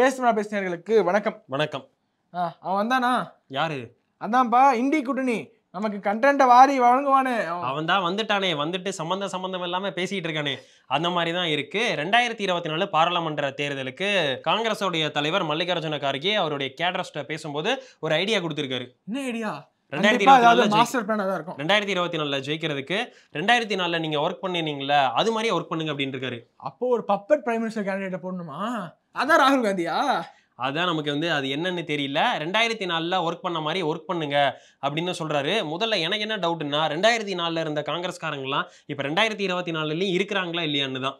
பேசுமா பேசினர்களுக்கு வணக்கம் வணக்கம் அவன் வந்தானா யாரு அதான்ப்பா இண்டி கூட்டணி நமக்கு கண்டென்ட்டை வாரி வழங்குவானு அவன் தான் வந்துட்டானே வந்துட்டு சம்மந்த சம்மந்தம் இல்லாமல் பேசிகிட்டு இருக்கானே அந்த மாதிரி தான் இருக்குது ரெண்டாயிரத்தி இருபத்தி நாலு பாராளுமன்ற தேர்தலுக்கு காங்கிரஸோடைய தலைவர் மல்லிகார்ஜுன கார்கே அவருடைய கேட்ரஸ்ட்டை பேசும்போது ஒரு ஐடியா கொடுத்துருக்காரு என்ன ஐடியா ரெண்டாயிரத்தி இருபத்தி நாலில் ஜெயிக்கிறதுக்கு ரெண்டாயிரத்தி நாலில் நீங்க ஒர்க் பண்ணிருந்தீங்களா அது மாதிரி ஒர்க் பண்ணுங்க அப்படின்னு இருக்காரு அப்போ ஒரு பப்பட் பிரைம் மினிஸ்டர் கேண்டிடேட் போடணுமா அதான் ராகுல் காந்தியா அதுதான் நமக்கு வந்து அது என்னன்னு தெரியல ரெண்டாயிரத்தி நாலில் ஒர்க் பண்ண மாதிரி ஒர்க் பண்ணுங்க அப்படின்னு சொல்கிறாரு முதல்ல எனக்கு என்ன டவுட்டுன்னா ரெண்டாயிரத்தி நாலில் இருந்த காங்கிரஸ்காரங்களாம் இப்போ ரெண்டாயிரத்தி இருபத்தி நாலுலேயும் இருக்கிறாங்களா இல்லையான்னு தான்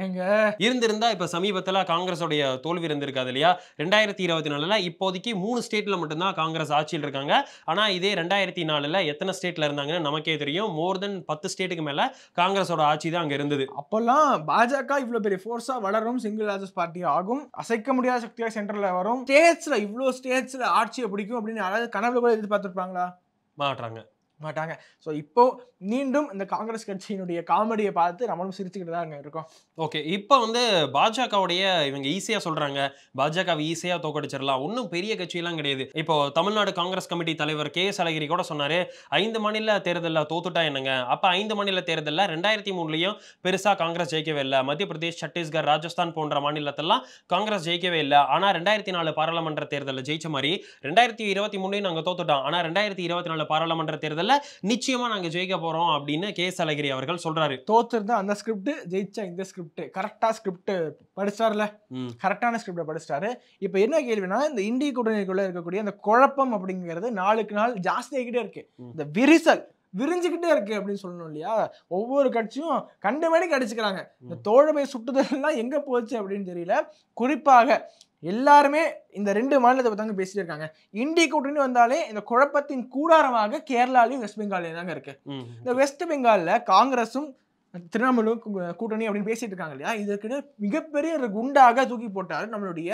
ஏங்க இருந்திருந்தா இப்ப சமீபத்துல காங்கிரஸோடைய தோல்வி இருந்திருக்காது இல்லையா ரெண்டாயிரத்தி இருபத்தி நாலுல இப்போதைக்கு மூணு ஸ்டேட்ல மட்டும்தான் காங்கிரஸ் ஆட்சியில் இருக்காங்க ஆனா இதே ரெண்டாயிரத்தி நாலுல எத்தனை ஸ்டேட்ல இருந்தாங்கன்னு நமக்கே தெரியும் மோர் தென் பத்து ஸ்டேட்டுக்கு மேல காங்கிரஸோட ஆட்சி தான் அங்க இருந்தது அப்பெல்லாம் பாஜக இவ்வளவு பெரிய ஃபோர்ஸா வளரும் சிங்கிள் லார்ஜஸ்ட் பார்ட்டி ஆகும் அசைக்க முடியாத சக்தியா சென்டர்ல வரும் ஸ்டேட்ஸ்ல இவ்வளவு ஸ்டேட்ஸ்ல ஆட்சியை பிடிக்கும் அப்படின்னு அதாவது கனவுல கூட எதிர்பார்த்திருப்பாங்களா மாட்டுறாங்க மாட்டாங்க ஸோ இப்போ மீண்டும் இந்த காங்கிரஸ் கட்சியினுடைய காமெடியை பார்த்து நம்மளும் சிரிச்சுக்கிட்டு தான் இருக்கோம் ஓகே இப்போ வந்து பாஜகவுடைய இவங்க ஈஸியாக சொல்கிறாங்க பாஜகவை ஈஸியாக தோக்கடிச்சிடலாம் ஒன்றும் பெரிய கட்சியெல்லாம் கிடையாது இப்போ தமிழ்நாடு காங்கிரஸ் கமிட்டி தலைவர் கே எஸ் அழகிரி கூட சொன்னார் ஐந்து மாநில தேர்தலில் தோத்துட்டா என்னங்க அப்போ ஐந்து மாநில தேர்தலில் ரெண்டாயிரத்தி மூணுலேயும் பெருசாக காங்கிரஸ் ஜெயிக்கவே இல்லை மத்திய பிரதேஷ் சத்தீஸ்கர் ராஜஸ்தான் போன்ற மாநிலத்தெல்லாம் காங்கிரஸ் ஜெயிக்கவே இல்லை ஆனால் ரெண்டாயிரத்தி நாலு பாராளுமன்ற தேர்தலில் ஜெயிச்ச மாதிரி ரெண்டாயிரத்தி இருபத்தி மூணுலேயும் நாங்கள் தோத்துட்டோம் ஆனால் ரெண்டாயிரத்தி இருபத்தி நாலு பாராளுமன்ற தேர்தலில் நிச்சயமா நிச்சயமாக நாங்கள் ஜெயிக்க போகிறோம் அப்படின்னு கே எஸ் அழகிரி அவர்கள் சொல்றாரு தோத்துருந்தா அந்த ஸ்கிரிப்ட் ஜெயிச்சா இந்த ஸ்கிரிப்ட் கரெக்டாக ஸ்கிரிப்ட் படிச்சிட்டார்ல கரெக்டான ஸ்கிரிப்ட படிச்சாரு இப்போ என்ன கேள்வினா இந்த இந்திய கூட்டணிக்குள்ள இருக்கக்கூடிய அந்த குழப்பம் அப்படிங்கிறது நாளுக்கு நாள் ஜாஸ்தி ஆகிக்கிட்டே இருக்கு இந்த விரிசல் விரிஞ்சுக்கிட்டே இருக்கு அப்படின்னு சொல்லணும் இல்லையா ஒவ்வொரு கட்சியும் கண்டு மணிக்கு அடிச்சுக்கிறாங்க இந்த தோழமை சுட்டுதல்லாம் எங்க போச்சு அப்படின்னு தெரியல குறிப்பாக எல்லாருமே இந்த ரெண்டு மாநிலத்தை பற்றி பேசிட்டு இருக்காங்க இந்திய கூட்டணி வந்தாலே இந்த குழப்பத்தின் கூடாரமாக கேரளாலையும் வெஸ்ட் பெங்காலையும் தாங்க இருக்கு இந்த வெஸ்ட் பெங்காலில் காங்கிரஸும் திரிணாமுலும் கூட்டணி அப்படின்னு பேசிட்டு இருக்காங்க இல்லையா இதற்கு மிகப்பெரிய ஒரு குண்டாக தூக்கி போட்டார் நம்மளுடைய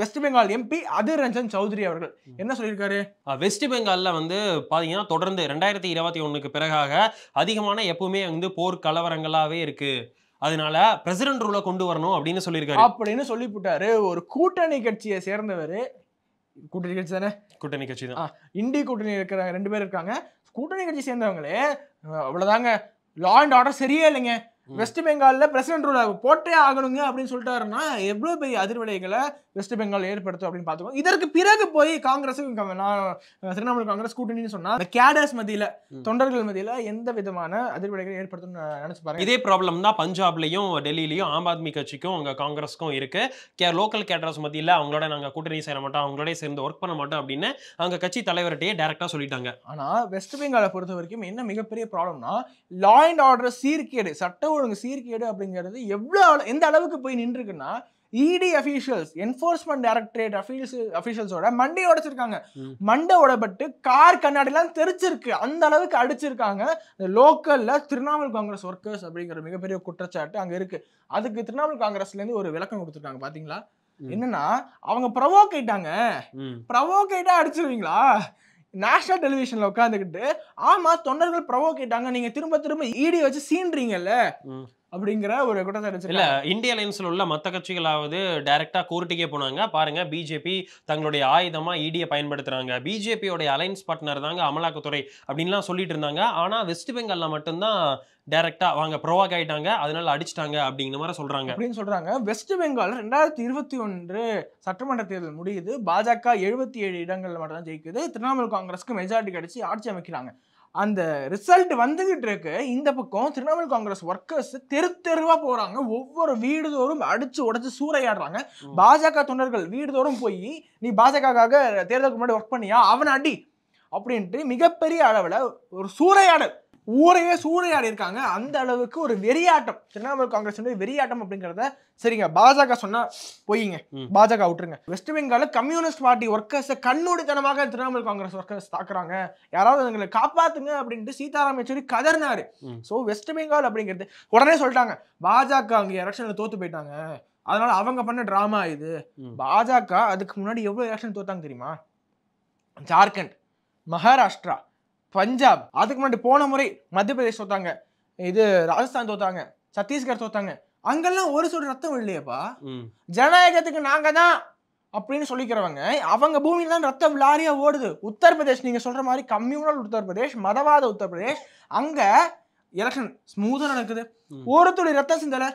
West Bengal MP Adhir Ranjan Chowdhury அவர்கள் என்ன சொல்லியிருக்காரு வெஸ்ட் பெங்காலில் வந்து பார்த்தீங்கன்னா தொடர்ந்து ரெண்டாயிரத்தி இருபத்தி ஒன்றுக்கு பிறகாக அதிகமான எப்பவுமே வந்து போர் கலவரங்களாகவே இருக்குது அதனால பிரசிடென்ட் ரூலை கொண்டு வரணும் அப்படின்னு சொல்லியிருக்காரு அப்படின்னு சொல்லிவிட்டாரு ஒரு கூட்டணி கட்சியை சேர்ந்தவர் கூட்டணி கட்சி தானே கூட்டணி கட்சி தான் இந்தி கூட்டணி இருக்கிறாங்க ரெண்டு பேர் இருக்காங்க கூட்டணி கட்சி சேர்ந்தவங்களே அவ்வளோதாங்க லா அண்ட் ஆர்டர் சரியே இல்லைங்க வெஸ்ட் பெங்காலில் பிரசிடென்ட் ரூல் போட்டே ஆகணுங்க அப்படின்னு சொல்லிட்டாருன்னா எவ்வளோ பெரிய அதிர்வலைகளை வெஸ்ட் பெங்கால் ஏற்படுத்தும் அப்படின்னு பார்த்துக்கோங்க இதற்கு பிறகு போய் காங்கிரஸும் நான் திரிணாமுல் காங்கிரஸ் கூட்டணின்னு சொன்னால் அந்த கேடர்ஸ் மத்தியில் தொண்டர்கள் மத்தியில் எந்த விதமான அதிர்வலைகளை ஏற்படுத்தும் நினச்சி பாருங்க இதே ப்ராப்ளம் தான் பஞ்சாப்லையும் டெல்லியிலையும் ஆம் ஆத்மி கட்சிக்கும் அங்கே காங்கிரஸுக்கும் இருக்குது கே லோக்கல் கேடர்ஸ் மத்தியில் அவங்களோட நாங்கள் கூட்டணி சேர மாட்டோம் அவங்களோட சேர்ந்து ஒர்க் பண்ண மாட்டோம் அப்படின்னு அங்கே கட்சி தலைவர்கிட்டயே டேரெக்டாக சொல்லிட்டாங்க ஆனால் வெஸ்ட் பெங்காலை பொறுத்த வரைக்கும் என்ன மிகப்பெரிய ப்ராப்ளம்னா லா அண்ட் ஆர்டர் சீர்கேடு சட்டம் ஒழுங்கு சீர்கேடு அப்படிங்கிறது எவ்வளோ எந்த அளவுக்கு போய் நின்றுருக்குன்னா ED officials enforcement directorate officials அஃபீஷியல்ஸோட மண்டை உடைச்சிருக்காங்க மண்டை உடப்பட்டு கார் கண்ணாடிலாம் தெரிச்சிருக்கு அந்த அளவுக்கு அடிச்சிருக்காங்க லோக்கலில் திரிணாமுல் காங்கிரஸ் ஒர்க்கர்ஸ் அப்படிங்கிற மிகப்பெரிய குற்றச்சாட்டு அங்கே இருக்கு அதுக்கு திரிணாமுல் காங்கிரஸ்லேருந்து ஒரு விளக்கம் கொடுத்துருக்காங்க பாத்தீங்களா என்னன்னா அவங்க ப்ரவோக் ஆயிட்டாங்க ப்ரவோக் ஆயிட்டா அடிச்சிருவீங்களா நேஷனல் டெலிவிஷன்ல உட்காந்துக்கிட்டு ஆமா தொண்டர்கள் ப்ரவோ கேட்டாங்க நீங்க திரும்ப திரும்ப ஈடி e வச்சு சீன்றீங்கல்ல அப்படிங்கிற ஒரு குற்றச்சாட்டு இல்ல இந்திய அலையன்ஸ்ல உள்ள மத்த கட்சிகளாவது டைரக்டா கூறுட்டிக்கே போனாங்க பாருங்க பிஜேபி தங்களுடைய ஆயுதமா இடிய e பயன்படுத்துறாங்க பிஜேபியோட அலைன்ஸ் பார்ட்னர் தாங்க அமலாக்கத்துறை அப்படின்லாம் சொல்லிட்டு இருந்தாங்க ஆனா வெஸ்ட் பெங்கால்ல மட்டும்தான் டைரக்டா வாங்க ப்ரோவாக் ஆயிட்டாங்க அதனால அடிச்சிட்டாங்க அப்படிங்கிற மாதிரி சொல்றாங்க அப்படின்னு சொல்றாங்க வெஸ்ட் பெங்கால் ரெண்டாயிரத்தி இருபத்தி ஒன்று சட்டமன்ற தேர்தல் முடியுது பாஜக எழுபத்தி ஏழு இடங்கள்ல மட்டும் தான் ஜெயிக்குது திரிணாமுல் காங்கிரஸ்க்கு மெஜாரிட்டி கிடைச்சி ஆட்சி அமைக்கிறாங்க அந்த ரிசல்ட் வந்துகிட்டு இருக்கு இந்த பக்கம் திரிணாமுல் காங்கிரஸ் ஒர்க்கர்ஸ் தெரு தெருவா போறாங்க ஒவ்வொரு வீடுதோறும் அடிச்சு உடச்சு சூறையாடுறாங்க பாஜக தொண்டர்கள் வீடுதோறும் போய் நீ பாஜகக்காக தேர்தலுக்கு முன்னாடி ஒர்க் பண்ணியா அவன் அடி அப்படின்ட்டு மிகப்பெரிய அளவில் ஒரு சூறையாடல் ஊரையே சூறையாடி இருக்காங்க அந்த அளவுக்கு ஒரு வெறியாட்டம் திரிணாமுல் காங்கிரஸ் வெறியாட்டம் அப்படிங்கிறத சரிங்க பாஜக சொன்னா போயிங்க பாஜக விட்டுருங்க வெஸ்ட் பெங்கால கம்யூனிஸ்ட் பார்ட்டி ஒர்க்கர்ஸை கண்ணூடித்தனமாக திரிணாமுல் காங்கிரஸ் ஒர்க்கர்ஸ் தாக்குறாங்க யாராவது எங்களை காப்பாத்துங்க அப்படின்ட்டு சீதாராம் யெச்சூரி கதர்னாரு ஸோ வெஸ்ட் பெங்கால் அப்படிங்கிறது உடனே சொல்லிட்டாங்க பாஜக அங்கே எலெக்ஷன்ல தோத்து போயிட்டாங்க அதனால அவங்க பண்ண டிராமா இது பாஜக அதுக்கு முன்னாடி எவ்வளவு எலெக்ஷன் தோத்தாங்க தெரியுமா ஜார்க்கண்ட் மகாராஷ்டிரா பஞ்சாப் அதுக்கு முன்னாடி போன முறை மத்திய பிரதேஷ் தோத்தாங்க இது ராஜஸ்தான் தோத்தாங்க சத்தீஸ்கர் தோத்தாங்க அங்கெல்லாம் ஒரு சொல் ரத்தம் இல்லையப்பா ஜனநாயகத்துக்கு நாங்க தான் அப்படின்னு சொல்லிக்கிறவங்க அவங்க பூமியில தான் ரத்தம் லாரியா ஓடுது உத்தரப்பிரதேஷ் நீங்க சொல்ற மாதிரி கம்யூனல் உத்தரப்பிரதேஷ் மதவாத உத்தரப்பிரதேஷ் அங்க எலெக்ஷன் ஸ்மூதா நடக்குது ஒரு துளி ரத்தம் சிந்தல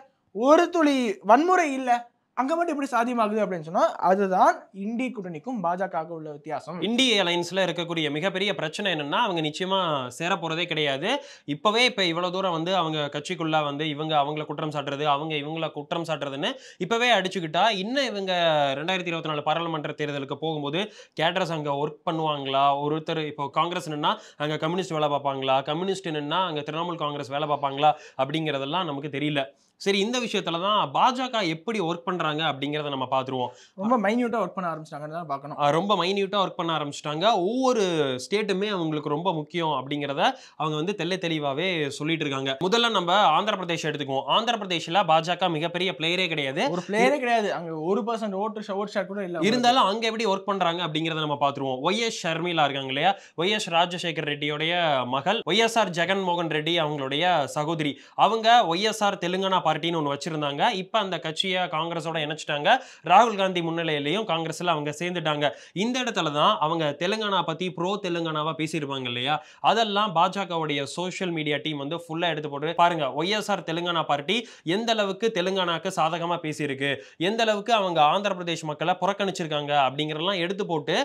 ஒரு துளி வன்முறை இல்லை அங்கே மட்டும் எப்படி சாத்தியமாகுது அப்படின்னு சொன்னால் அதுதான் இந்தி கூட்டணிக்கும் பாஜகவுக்கு உள்ள வித்தியாசம் இந்திய அலைன்ஸ்ல இருக்கக்கூடிய மிகப்பெரிய பிரச்சனை என்னென்னா அவங்க நிச்சயமா சேர போகிறதே கிடையாது இப்போவே இப்போ இவ்வளோ தூரம் வந்து அவங்க கட்சிக்குள்ளே வந்து இவங்க அவங்கள குற்றம் சாட்டுறது அவங்க இவங்கள குற்றம் சாட்டுறதுன்னு இப்போவே அடிச்சுக்கிட்டா இன்னும் இவங்க ரெண்டாயிரத்தி இருபத்தி நாலு பாராளுமன்ற தேர்தலுக்கு போகும்போது கேட்ரஸ் அங்கே ஒர்க் பண்ணுவாங்களா ஒருத்தர் இப்போ காங்கிரஸ் என்னன்னா அங்கே கம்யூனிஸ்ட் வேலை பார்ப்பாங்களா கம்யூனிஸ்ட் என்னன்னா அங்கே திரிணாமுல் காங்கிரஸ் வேலை பார்ப்பாங்களா அப்படிங்கிறதெல்லாம் நமக்கு தெரியல சரி இந்த விஷயத்துல தான் பாஜக எப்படி ஒர்க் பண்றாங்க அப்படிங்கறத நம்ம பாத்துருவோம் ரொம்ப மைன்யூட்டா ஒர்க் பண்ண ஆரம்பிச்சிட்டாங்க பார்க்கணும் ரொம்ப மைன்யூட்டா ஒர்க் பண்ண ஆரம்பிச்சிட்டாங்க ஒவ்வொரு ஸ்டேட்டுமே அவங்களுக்கு ரொம்ப முக்கியம் அப்படிங்கிறத அவங்க வந்து தெல்ல தெளிவாவே சொல்லிட்டு இருக்காங்க முதல்ல நம்ம ஆந்திர பிரதேஷ் எடுத்துக்குவோம் ஆந்திர பிரதேஷ்ல பாஜக மிகப்பெரிய பிளேயரே கிடையாது ஒரு பிளேயரே கிடையாது அங்க ஒரு பர்சன்ட் ஓட்டு ஓட் ஷாட் கூட இல்ல இருந்தாலும் அங்க எப்படி ஒர்க் பண்றாங்க அப்படிங்கறத நம்ம பாத்துருவோம் ஒய் எஸ் ஷர்மிலா இருக்காங்க இல்லையா ஒய் எஸ் ராஜசேகர் ரெட்டியோடைய மகள் Y S R Jaganmohan Reddy அவங்களுடைய சகோதரி அவங்க ஒய் எஸ் ஆர் தெலுங்கானா பார்ட்டின்னு ஒன்று வச்சுருந்தாங்க இப்போ அந்த கட்சியை காங்கிரஸோட இணைச்சிட்டாங்க ராகுல் காந்தி முன்னிலையிலையும் காங்கிரஸில் அவங்க சேர்ந்துட்டாங்க இந்த இடத்துல தான் அவங்க தெலுங்கானா பற்றி ப்ரோ தெலுங்கானாவாக பேசியிருப்பாங்க இல்லையா அதெல்லாம் பாஜகவுடைய சோஷியல் மீடியா டீம் வந்து ஃபுல்லாக எடுத்து போட்டு பாருங்க ஒய்எஸ்ஆர் தெலுங்கானா பார்ட்டி எந்த அளவுக்கு தெலுங்கானாக்கு சாதகமாக பேசியிருக்கு எந்த அளவுக்கு அவங்க ஆந்திர பிரதேஷ் மக்களை புறக்கணிச்சிருக்காங்க அப்படிங்கிறலாம் எடுத்து போட்டு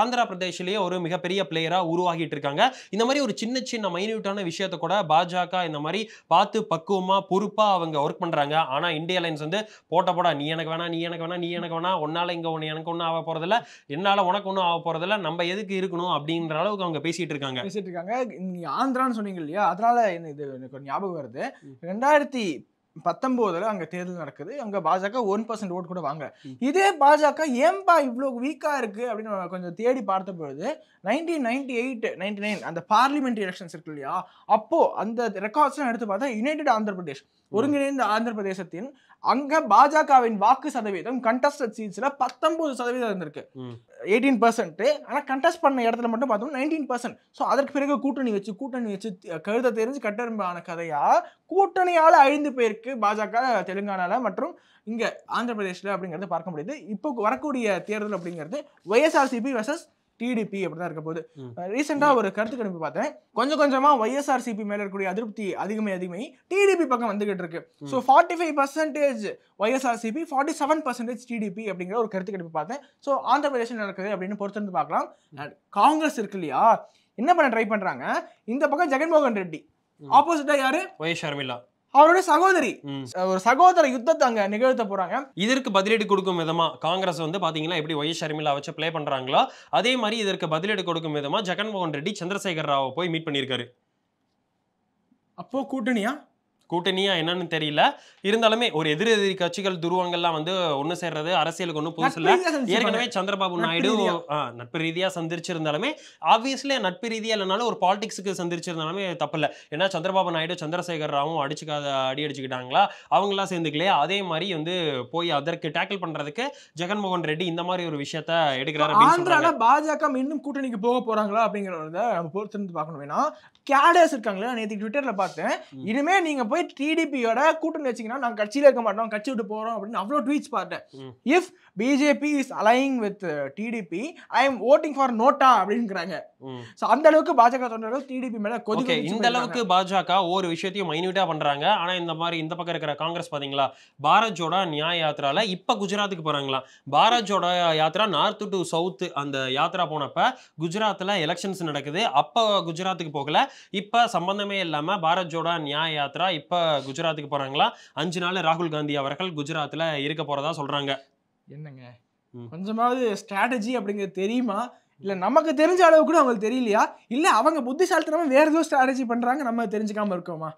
ஆந்திர பிரதேஷ்லேயே ஒரு மிகப்பெரிய பிளேயராக உருவாகிட்டு இருக்காங்க இந்த மாதிரி ஒரு சின்ன சின்ன மைன்யூட்டான விஷயத்தை கூட பாஜக இந்த மாதிரி பார்த்து பக்குவமாக பொறுப்பாக அவங்க அவங்க ஒர்க் பண்ணுறாங்க ஆனால் இந்தியா லைன்ஸ் வந்து போட்ட போடா நீ எனக்கு வேணா நீ எனக்கு வேணா நீ எனக்கு வேணா ஒன்றால் இங்கே ஒன்று எனக்கு ஒன்றும் ஆக போகிறதில்ல என்னால் உனக்கு ஒன்றும் ஆக போகிறதில்ல நம்ம எதுக்கு இருக்கணும் அப்படின்ற அளவுக்கு அவங்க பேசிகிட்டு இருக்காங்க பேசிகிட்டு இருக்காங்க ஆந்திரான்னு சொன்னீங்க இல்லையா அதனால் இது எனக்கு ஞாபகம் வருது ரெண்டாயிரத்தி பத்தொன்பதுல அங்க தேர்தல் நடக்குது அங்க பாஜக ஒன் பர்சன்ட் ஓட் கூட வாங்க இதே பாஜக ஏன்பா இவ்வளோ வீக்கா இருக்கு அப்படின்னு கொஞ்சம் தேடி பார்த்த பொழுது nineteen ninety eight ninety nine அந்த பார்லிமெண்ட் எலெக்ஷன்ஸ் இருக்கு இல்லையா அப்போ அந்த ரெக்கார்ட்ஸ்லாம் எடுத்து பார்த்தா யுனைடெட் ஆந்திர பிரதேஷ் ஒருங்கிணைந்த ஆந்திர பிரதேசத்தின் அங்க பாஜகவின் வாக்கு சதவீதம் கண்டஸ்டட் சீட்ஸ்ல பத்தொன்பது சதவீதம் இருந்திருக்கு எயிட்டீன் பர்சன்ட் ஆனா கண்டஸ்ட் பண்ண இடத்துல மட்டும் பார்த்தோம்னா நைன்டீன் பர்சன்ட் ஸோ அதற்கு பிறகு கூட்டணி வச்சு கூட்டணி வச்சு கருத தெரிஞ்சு கட்டரும்பான கதையா கூட்டணியால அழிந்து போயிருக்கு பாஜக தெலுங்கானால மற்றும் இங்க ஆந்திர பிரதேஷ்ல அப்படிங்கறத பார்க்க முடியுது இப்போ வரக்கூடிய தேர்தல் அப்படிங்கிறது ஒய்எஸ்ஆர்சிபி வர்சஸ் டிடிபி அப்படிதான் இருக்க போது ரீசெண்டா ஒரு கருத்து கணிப்பு பார்த்தேன் கொஞ்சம் ஒய்எஸ்ஆர் ஒய்எஸ்ஆர்சிபி மேலே இருக்கக்கூடிய அதிருப்தி அதிகமே அதிகமே டிடிபி பக்கம் வந்துகிட்டு இருக்கு so forty five percentage CP forty seven percentage TDP அப்படிங்கிற ஒரு கருத்து கணிப்பு பார்த்தேன் ஸோ ஆந்திர பிரதேசம் நடக்குது அப்படின்னு பொறுத்திருந்து பார்க்கலாம் காங்கிரஸ் இருக்கு இல்லையா என்ன பண்ண ட்ரை பண்றாங்க இந்த பக்கம் ஜெகன்மோகன் ரெட்டி ஆப்போசிட்டா யாரு ஒய்எஸ்ஆர் மில்லா அவருடைய சகோதரி ஒரு சகோதர யுத்தத்தை அங்க நிகழ்த்த போறாங்க இதற்கு பதிலடி கொடுக்கும் விதமா காங்கிரஸ் வந்து பாத்தீங்கன்னா எப்படி ஒய் ஷர்மிலா வச்சு பிளே பண்றாங்களோ அதே மாதிரி இதற்கு பதிலடி கொடுக்கும் விதமா ஜெகன்மோகன் ரெட்டி சந்திரசேகர் ராவை போய் மீட் பண்ணியிருக்காரு அப்போ கூட்டணியா கூட்டணியா என்னன்னு தெரியல இருந்தாலுமே ஒரு எதிர் எதிரி கட்சிகள் துருவங்கள்லாம் வந்து ஒண்ணு சேர்றது அரசியலுக்கு ஒண்ணு புதுசு இல்ல ஏற்கனவே சந்திரபாபு நாயுடு நட்பு ரீதியா சந்திரிச்சிருந்தாலுமே ஆப்வியஸ்லி நட்பு ரீதியா இல்லைனாலும் ஒரு பாலிடிக்ஸுக்கு சந்திரிச்சிருந்தாலுமே இல்லை ஏன்னா சந்திரபாபு நாயுடு சந்திரசேகர் ராவும் அடிச்சுக்காத அடி அடிச்சுக்கிட்டாங்களா அவங்களாம் சேர்ந்துக்கலையே அதே மாதிரி வந்து போய் அதற்கு டேக்கிள் பண்றதுக்கு ஜெகன்மோகன் ரெட்டி இந்த மாதிரி ஒரு விஷயத்த எடுக்கிறாரு பாஜக இன்னும் கூட்டணிக்கு போக போறாங்களா அப்படிங்கறத நம்ம பொறுத்திருந்து பார்க்கணும் வேணா கேடர்ஸ் இருக்காங்களா நேற்று ட்விட்டர்ல பார்த்தேன் இனிமே நீங்க போய் போய் டிடிபியோட கூட்டணி வச்சிங்கன்னா நாங்கள் கட்சியில் இருக்க மாட்டோம் கட்சி விட்டு போகிறோம் அப்படின்னு அவ்வளோ ட்வீட்ஸ் பார்த்தேன் if BJP is aligned with TDP I am voting for NOTA அப்படிங்கிறாங்க ஸோ அந்த அளவுக்கு பாஜக தொண்டர்கள் டிடிபி மேல கொதிக்க இந்த அளவுக்கு பாஜக ஒவ்வொரு விஷயத்தையும் மைன்யூட்டா பண்றாங்க ஆனா இந்த மாதிரி இந்த பக்கம் இருக்கிற காங்கிரஸ் பாத்தீங்களா பாரஜோட நியாய யாத்திரால இப்ப குஜராத்துக்கு போறாங்களா Bharat Jodo yatra north to south அந்த யாத்திரா போனப்ப குஜராத்ல எலெக்ஷன்ஸ் நடக்குது அப்ப குஜராத்துக்கு போகல இப்ப சம்பந்தமே இல்லாம பாரத் ஜோடா நியாய யாத்திரா இப்ப குஜராத்துக்கு போறாங்களா அஞ்சு நாள் ராகுல் காந்தி அவர்கள் குஜராத்ல இருக்க போறதா சொல்றாங்க என்னங்க கொஞ்சமாவது ஸ்ட்ராட்டஜி அப்படிங்கிறது தெரியுமா இல்லை நமக்கு தெரிஞ்ச அளவு கூட அவங்களுக்கு தெரியலையா இல்லை அவங்க புத்திசாலித்தனமாக வேற ஏதோ ஸ்ட்ராட்டஜி பண்ணுறாங்க நம்ம தெரிஞ்சுக்காம இருக்கோமா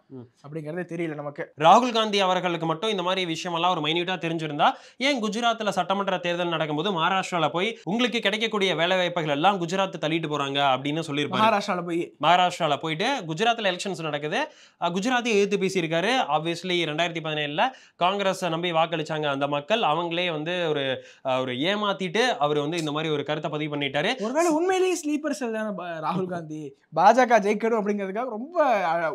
அப்படிங்கிறது தெரியல நமக்கு ராகுல் காந்தி அவர்களுக்கு மட்டும் இந்த மாதிரி விஷயமெல்லாம் ஒரு மைன்யூட்டாக தெரிஞ்சிருந்தா ஏன் குஜராத்தில் சட்டமன்ற தேர்தல் நடக்கும்போது மகாராஷ்டிராவில் போய் உங்களுக்கு கிடைக்கக்கூடிய வேலை வாய்ப்புகள் எல்லாம் குஜராத் தள்ளிட்டு போகிறாங்க அப்படின்னு சொல்லியிருப்பாங்க மகாராஷ்டிராவில் போய் மகாராஷ்டிராவில் போயிட்டு குஜராத்தில் எலெக்ஷன்ஸ் நடக்குது குஜராத்தை எதிர்த்து பேசியிருக்காரு ஆப்வியஸ்லி ரெண்டாயிரத்தி பதினேழில் காங்கிரஸ் நம்பி வாக்களிச்சாங்க அந்த மக்கள் அவங்களே வந்து ஒரு ஒரு ஏமாத்திட்டு அவர் வந்து இந்த மாதிரி ஒரு கருத்தை பதிவு பண்ணிட்டாரு ஒருவேளை உண்மையிலேயே ஸ்லீப்பர் செல் தானே ராகுல் காந்தி பாஜக ஜெயிக்கணும் அப்படிங்கிறதுக்காக ரொம்ப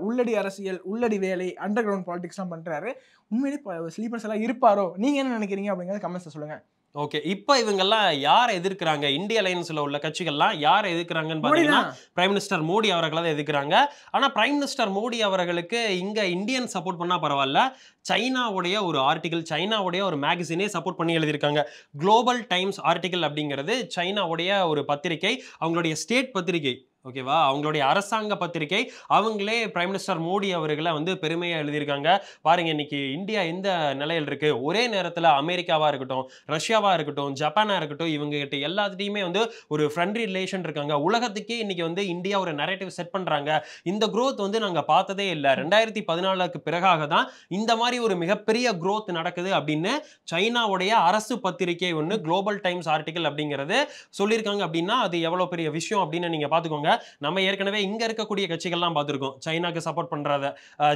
உள்ளடி அரசியல் உள்ளடி வேலை அண்டர் கிரவுண்ட் பாலிடிக்ஸ்லாம் பண்ணுறாரு உண்மையிலேயே ஸ்லீப்பர் செல்லாம் இருப்பாரோ நீங்கள் என்ன நினைக்கிறீங்க அப்படிங்கிறத கமெண்ட்ஸ் சொல்லுங்கள் ஓகே இப்போ இவங்கெல்லாம் யாரை எதிர்க்கிறாங்க இந்திய அலையன்ஸ்ல உள்ள கட்சிகள்லாம் யாரை எதிர்க்கிறாங்கன்னு பாத்தீங்கன்னா பிரைம் மினிஸ்டர் மோடி அவர்களை தான் எதிர்க்கிறாங்க ஆனா பிரைம் மினிஸ்டர் மோடி அவர்களுக்கு இங்க இந்தியன் சப்போர்ட் பண்ணா பரவாயில்ல சைனாவுடைய ஒரு ஆர்டிகல் சைனாவுடைய ஒரு மேகசினே சப்போர்ட் பண்ணி எழுதியிருக்காங்க குளோபல் டைம்ஸ் ஆர்டிகல் அப்படிங்கிறது சைனாவுடைய ஒரு பத்திரிகை அவங்களுடைய ஸ்டேட் பத்திரிகை ஓகேவா அவங்களுடைய அரசாங்க பத்திரிகை அவங்களே பிரைம் மினிஸ்டர் மோடி அவர்களை வந்து பெருமையாக எழுதியிருக்காங்க பாருங்க இன்னைக்கு இந்தியா எந்த நிலையில் இருக்கு ஒரே நேரத்தில் அமெரிக்காவாக இருக்கட்டும் ரஷ்யாவாக இருக்கட்டும் ஜப்பானாக இருக்கட்டும் இவங்க கிட்ட எல்லாத்துட்டையுமே வந்து ஒரு ஃப்ரெண்ட்லி ரிலேஷன் இருக்காங்க உலகத்துக்கே இன்னைக்கு வந்து இந்தியா ஒரு நரேட்டிவ் செட் பண்ணுறாங்க இந்த குரோத் வந்து நாங்கள் பார்த்ததே இல்லை ரெண்டாயிரத்தி பதினாலுக்கு பிறகாக தான் இந்த மாதிரி ஒரு மிகப்பெரிய குரோத் நடக்குது அப்படின்னு சைனாவுடைய அரசு பத்திரிகை ஒன்று குளோபல் டைம்ஸ் ஆர்டிக்கல் அப்படிங்கிறது சொல்லியிருக்காங்க அப்படின்னா அது எவ்வளோ பெரிய விஷயம் அப்படின்னு நீங்கள் பார்த்துக்கோங்க நம்ம ஏற்கனவே இங்கே இருக்கக்கூடிய கட்சிகள்லாம் பார்த்துருக்கோம் சைனாக்கு சப்போர்ட் பண்ணுறத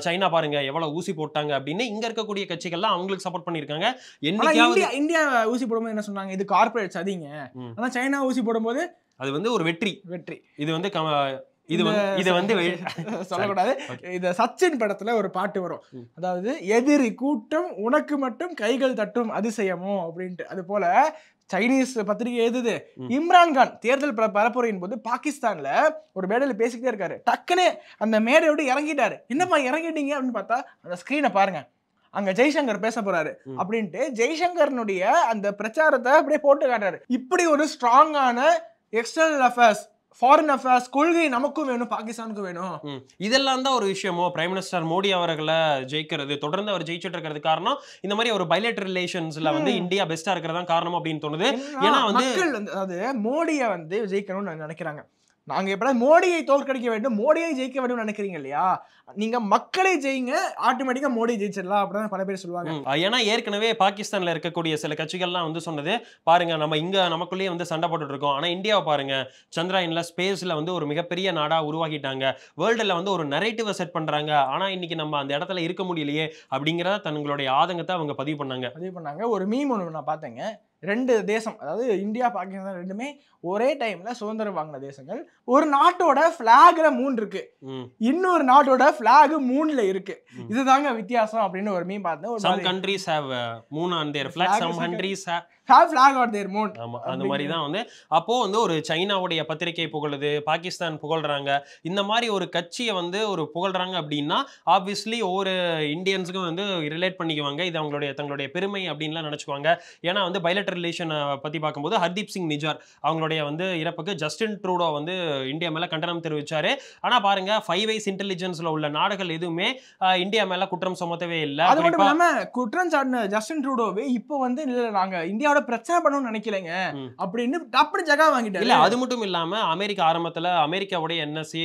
சைனா பாருங்க எவ்வளோ ஊசி போட்டாங்க அப்படின்னு இங்கே இருக்கக்கூடிய கட்சிகள்லாம் அவங்களுக்கு சப்போர்ட் பண்ணியிருக்காங்க இந்தியா இந்தியா ஊசி போடும்போது என்ன சொன்னாங்க இது கார்பரேட் சதிங்க ஆனால் சைனா ஊசி போடும்போது அது வந்து ஒரு வெற்றி வெற்றி இது வந்து இது வந்து இது வந்து சொல்லக்கூடாது இந்த சச்சின் படத்துல ஒரு பாட்டு வரும் அதாவது எதிரி கூட்டம் உனக்கு மட்டும் கைகள் தட்டும் அதிசயமோ அப்படின்ட்டு அது போல சைனீஸ் பத்திரிகை எழுதுது இம்ரான்கான் தேர்தல் பரப்புரையின் போது பாகிஸ்தான்ல ஒரு மேடையில் பேசிக்கிட்டே இருக்காரு டக்குன்னு அந்த மேடையோடு இறங்கிட்டாரு என்னப்பா இறங்கிட்டீங்க அப்படின்னு பார்த்தா அந்த ஸ்க்ரீனை பாருங்க அங்க ஜெய்சங்கர் பேச போறாரு அப்படின்ட்டு ஜெய்சங்கர்னுடைய அந்த பிரச்சாரத்தை அப்படியே போட்டு காட்டாரு இப்படி ஒரு ஸ்ட்ராங்கான எக்ஸ்டர்னல் அஃபேர்ஸ் ஃபாரின் அஃபேர்ஸ் கொள்கை நமக்கும் வேணும் பாகிஸ்தானுக்கும் வேணும் இதெல்லாம் தான் ஒரு விஷயமோ பிரைம் மினிஸ்டர் மோடி அவர்களை ஜெயிக்கிறது தொடர்ந்து அவர் ஜெயிச்சுட்டு இருக்கிறது காரணம் இந்த மாதிரி ஒரு பைலட் ரிலேஷன்ஸ்ல வந்து இந்தியா பெஸ்டா இருக்கிறதா காரணம் அப்படின்னு தோணுது ஏன்னா வந்து மக்கள் வந்து அது மோடியை வந்து ஜெயிக்கணும்னு நினைக்கிறாங்க நாங்கள் எப்படா மோடியை தோற்கடிக்க வேண்டும் மோடியை ஜெயிக்க வேண்டும் நினைக்கிறீங்க இல்லையா நீங்க மக்களை ஜெயிங்க ஆட்டோமேட்டிக்கா மோடி ஜெயிச்சிடலாம் அப்படின்னு பல பேர் சொல்லுவாங்க ஏன்னா ஏற்கனவே பாகிஸ்தான்ல இருக்கக்கூடிய சில கட்சிகள்லாம் வந்து சொன்னது பாருங்க நம்ம இங்க நமக்குள்ளேயே வந்து சண்டை போட்டுட்டு இருக்கோம் ஆனா இந்தியாவை பாருங்க சந்திராயன்ல ஸ்பேஸ்ல வந்து ஒரு மிகப்பெரிய நாடா உருவாக்கிட்டாங்க வேர்ல்டுல வந்து ஒரு நரேட்டிவை செட் பண்றாங்க ஆனா இன்னைக்கு நம்ம அந்த இடத்துல இருக்க முடியலையே அப்படிங்கிறத தங்களுடைய ஆதங்கத்தை அவங்க பதிவு பண்ணாங்க பதிவு பண்ணாங்க ஒரு மீம் ஒன்று நான் பார்த்தேங்க ரெண்டு தேசம் அதாவது இந்தியா பாகிஸ்தான் ரெண்டுமே ஒரே டைம்ல சுதந்திரம் வாங்கின தேசங்கள் ஒரு நாட்டோட பிளாக்ல மூணு இருக்கு இன்னொரு நாட்டோட ஃபிளாக் மூணுல இருக்கு இதுதாங்க வித்தியாசம் அப்படின்னு ஒரு மீன் பார்த்தேன் ஒரு கண்ட்ரிஸ் ஹேவ் மூணு on their flag some countries have have flag அந்த மாதிரி தான் அப்போ வந்து ஒரு சைனாவுடைய பத்திரிகை புகழுது பாகிஸ்தான் புகழ்றாங்க இந்த மாதிரி ஒரு கட்சியை வந்து ஒரு புகழ்றாங்க அப்படின்னா ஆப்வியஸ்லி ஒவ்வொரு இந்தியன்ஸுக்கும் வந்து ரிலேட் பண்ணிக்குவாங்க இது அவங்களுடைய தங்களுடைய பெருமை அப்படின்லாம் நினச்சிக்குவாங்க ஏன்னா வந்து பைலட் ரிலேஷனை பற்றி பார்க்கும்போது ஹர்தீப் சிங் நிஜார் அவங்களுடைய வந்து இறப்புக்கு ஜஸ்டின் ட்ரூடோ வந்து இந்தியா மேலே கண்டனம் தெரிவித்தார் ஆனால் பாருங்க ஃபைவ் வைஸ் இன்டெலிஜென்ஸில் உள்ள நாடுகள் எதுவுமே இந்தியா மேலே குற்றம் சுமத்தவே இல்லை அது மட்டும் இல்லாமல் குற்றம் சாட்டின ஜஸ்டின் ட்ரூடோவே இப்போ வந்து இல்லை நாங்கள் இந்தியாவோட அவரோட பிரச்சனை பண்ணணும்னு நினைக்கலைங்க அப்படின்னு டப்புனு ஜகா வாங்கிட்டாரு இல்ல அது மட்டும் இல்லாம அமெரிக்கா ஆரம்பத்துல அமெரிக்காவுடைய என்எஸ்சி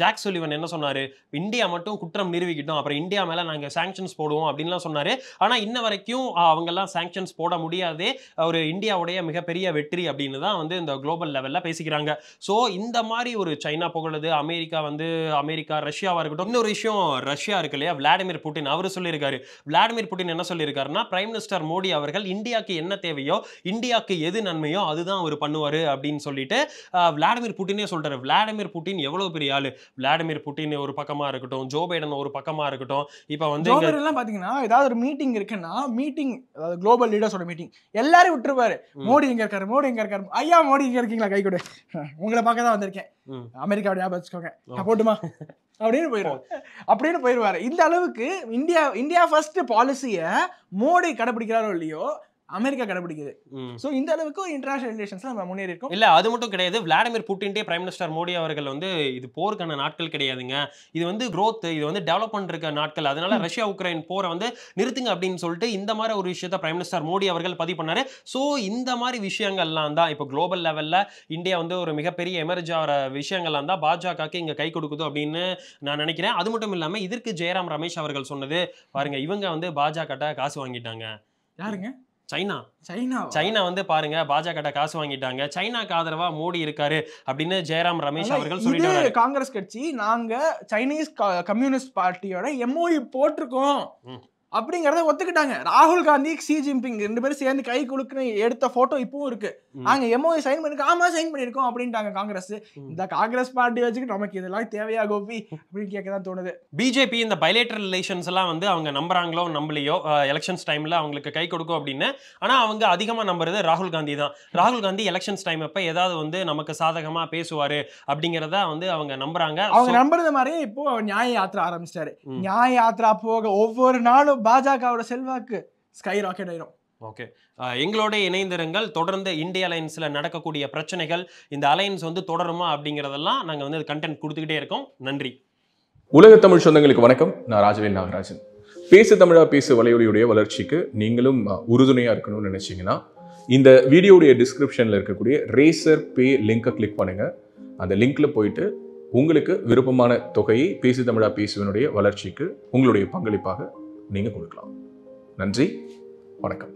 ஜாக் சொல்லிவன் என்ன சொன்னாரு இந்தியா மட்டும் குற்றம் நிறுவிக்கிட்டோம் அப்புறம் இந்தியா மேல நாங்க சாங்ஷன்ஸ் போடுவோம் அப்படின்லாம் சொன்னாரு ஆனா இன்ன வரைக்கும் அவங்க எல்லாம் சாங்ஷன்ஸ் போட முடியாதே ஒரு இந்தியாவுடைய மிகப்பெரிய வெற்றி அப்படின்னு தான் வந்து இந்த குளோபல் லெவல்ல பேசிக்கிறாங்க ஸோ இந்த மாதிரி ஒரு சைனா புகழுது அமெரிக்கா வந்து அமெரிக்கா ரஷ்யாவா இருக்கட்டும் இன்னொரு விஷயம் ரஷ்யா இருக்கு இல்லையா விளாடிமிர் புட்டின் அவர் சொல்லியிருக்காரு விளாடிமிர் புட்டின் என்ன சொல்லியிருக்காருன்னா பிரைம் மினிஸ்டர் மோடி அவர்கள் இந்தியாவுக்கு என்ன தேவையோ இந்தியாவுக்கு எது நன்மையோ அதுதான் அவர் பண்ணுவார் அப்படின்னு சொல்லிட்டு விளாடிமிர் புட்டினே சொல்கிறார் விளாடிமிர் புட்டின் எவ்வளோ பெரிய ஆள் விளாடிமிர் புட்டின் ஒரு பக்கமாக இருக்கட்டும் ஜோ பைடன் ஒரு பக்கமாக இருக்கட்டும் இப்போ வந்து எல்லாம் பார்த்தீங்கன்னா ஏதாவது ஒரு மீட்டிங் இருக்குன்னா மீட்டிங் அதாவது குளோபல் லீடர்ஸோட மீட்டிங் எல்லாரும் விட்டுருவார் மோடி எங்கே இருக்காரு மோடி எங்கே இருக்காரு ஐயா மோடி இங்கே இருக்கீங்களா கை கொடு உங்களை பார்க்க தான் வந்திருக்கேன் அமெரிக்காவோட ஞாபகம் வச்சுக்கோங்க போட்டுமா அப்படின்னு போயிடுவார் அப்படின்னு போயிடுவார் இந்த அளவுக்கு இந்தியா இந்தியா ஃபர்ஸ்ட் பாலிசியை மோடி கடைபிடிக்கிறாரோ இல்லையோ அமெரிக்கா கடைபிடிக்குது ஸோ இந்த அளவுக்கு இன்டர்நேஷனல் ரிலேஷன்ஸ்ல நம்ம முன்னேறி இல்ல இல்லை அது மட்டும் கிடையாது விளாடிமிர் புட்டின்டே பிரைம் மினிஸ்டர் மோடி அவர்கள் வந்து இது போருக்கான நாட்கள் கிடையாதுங்க இது வந்து குரோத் இது வந்து டெவலப் பண்ணுற நாட்கள் அதனால ரஷ்யா உக்ரைன் போரை வந்து நிறுத்துங்க அப்படின்னு சொல்லிட்டு இந்த மாதிரி ஒரு விஷயத்த பிரைம் மினிஸ்டர் மோடி அவர்கள் பதிவு பண்ணாரு ஸோ இந்த மாதிரி விஷயங்கள்லாம் தான் இப்போ குளோபல் லெவலில் இந்தியா வந்து ஒரு மிகப்பெரிய எமர்ஜ் ஆகிற விஷயங்கள்லாம் தான் பாஜகவுக்கு இங்கே கை கொடுக்குது அப்படின்னு நான் நினைக்கிறேன் அது மட்டும் இல்லாமல் இதற்கு ஜெயராம் ரமேஷ் அவர்கள் சொன்னது பாருங்க இவங்க வந்து பாஜக காசு வாங்கிட்டாங்க யாருங்க சைனா சைனா சைனா வந்து பாருங்க பாஜக காசு வாங்கிட்டாங்க சைனாக்கு ஆதரவா மோடி இருக்காரு அப்படின்னு ஜெயராம் ரமேஷ் அவர்கள் சொல்லிட்டு காங்கிரஸ் கட்சி நாங்க சைனீஸ் கம்யூனிஸ்ட் பார்ட்டியோட எம்ஓஇ போட்டிருக்கோம் அப்படிங்கிறத ஒத்துக்கிட்டாங்க ராகுல் காந்தி சி ஜின்பிங் ரெண்டு பேரும் சேர்ந்து கை குழுக்குன்னு எடுத்த போட்டோ இப்பவும் இருக்கு நாங்க எம்ஓ சைன் பண்ணிருக்கோம் ஆமா சைன் பண்ணிருக்கோம் அப்படின்ட்டாங்க காங்கிரஸ் இந்த காங்கிரஸ் பார்ட்டி வச்சுக்கிட்டு நமக்கு இதெல்லாம் தேவையா கோபி அப்படின்னு கேட்கதான் தோணுது பிஜேபி இந்த பைலேட்டர் ரிலேஷன்ஸ் எல்லாம் வந்து அவங்க நம்புறாங்களோ நம்பலையோ எலெக்ஷன்ஸ் டைம்ல அவங்களுக்கு கை கொடுக்கும் அப்படின்னு ஆனா அவங்க அதிகமா நம்புறது ராகுல் காந்தி தான் ராகுல் காந்தி எலெக்ஷன்ஸ் டைம் அப்ப ஏதாவது வந்து நமக்கு சாதகமா பேசுவாரு அப்படிங்கறத வந்து அவங்க நம்புறாங்க அவங்க நம்புறது மாதிரியே இப்போ நியாய யாத்திரை ஆரம்பிச்சிட்டாரு நியாய யாத்திரா போக ஒவ்வொரு நாளும் பாஜகவோட செல்வாக்கு ஸ்கை ராக்கெட் ஆயிரும் ஓகே எங்களோட இணைந்திருங்கள் தொடர்ந்து இந்திய அலையன்ஸில் நடக்கக்கூடிய பிரச்சனைகள் இந்த அலையன்ஸ் வந்து தொடருமா அப்படிங்கிறதெல்லாம் நாங்கள் வந்து கண்டென்ட் கொடுத்துக்கிட்டே இருக்கோம் நன்றி உலக தமிழ் சொந்தங்களுக்கு வணக்கம் நான் ராஜவே நாகராஜன் பேசு தமிழா பேசு வலையொலியுடைய வளர்ச்சிக்கு நீங்களும் உறுதுணையாக இருக்கணும்னு நினச்சிங்கன்னா இந்த வீடியோடைய டிஸ்கிரிப்ஷனில் இருக்கக்கூடிய ரேசர் பே லிங்கை கிளிக் பண்ணுங்கள் அந்த லிங்க்கில் போயிட்டு உங்களுக்கு விருப்பமான தொகையை பேசு தமிழா பேசுவனுடைய வளர்ச்சிக்கு உங்களுடைய பங்களிப்பாக நீங்கள் கொடுக்கலாம் நன்றி வணக்கம்